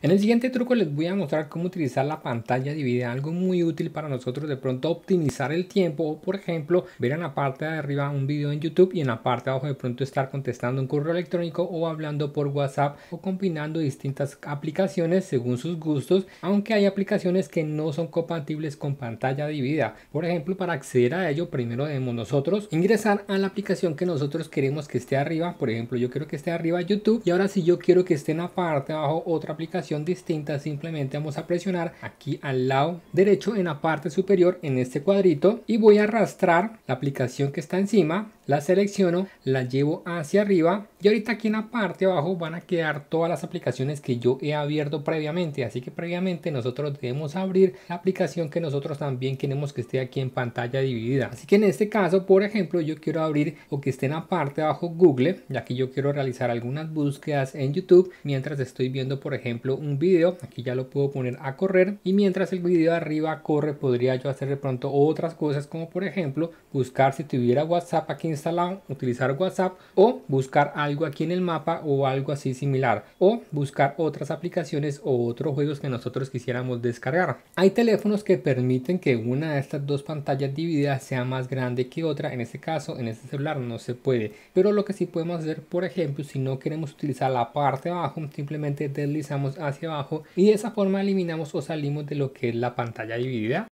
En el siguiente truco les voy a mostrar cómo utilizar la pantalla dividida, algo muy útil para nosotros de pronto optimizar el tiempo o por ejemplo ver en la parte de arriba un video en YouTube y en la parte de abajo de pronto estar contestando un correo electrónico o hablando por WhatsApp o combinando distintas aplicaciones según sus gustos, aunque hay aplicaciones que no son compatibles con pantalla dividida. Por ejemplo, para acceder a ello primero debemos nosotros ingresar a la aplicación que nosotros queremos que esté arriba, por ejemplo yo quiero que esté arriba YouTube y ahora si yo quiero que esté en la parte de abajo otra aplicación distinta simplemente vamos a presionar aquí al lado derecho en la parte superior en este cuadrito y voy a arrastrar la aplicación que está encima la selecciono la llevo hacia arriba y ahorita aquí en la parte abajo van a quedar todas las aplicaciones que yo he abierto previamente así que previamente nosotros debemos abrir la aplicación que nosotros también queremos que esté aquí en pantalla dividida así que en este caso por ejemplo yo quiero abrir o que esté en la parte abajo Google ya que yo quiero realizar algunas búsquedas en YouTube mientras estoy viendo por ejemplo un video, aquí ya lo puedo poner a correr y mientras el video arriba corre podría yo hacer de pronto otras cosas como por ejemplo buscar si tuviera WhatsApp aquí instalado, utilizar WhatsApp o buscar algo aquí en el mapa o algo así similar o buscar otras aplicaciones o otros juegos que nosotros quisiéramos descargar. Hay teléfonos que permiten que una de estas dos pantallas divididas sea más grande que otra, en este caso en este celular no se puede, pero lo que sí podemos hacer por ejemplo si no queremos utilizar la parte de abajo simplemente deslizamos a hacia abajo y de esa forma eliminamos o salimos de lo que es la pantalla dividida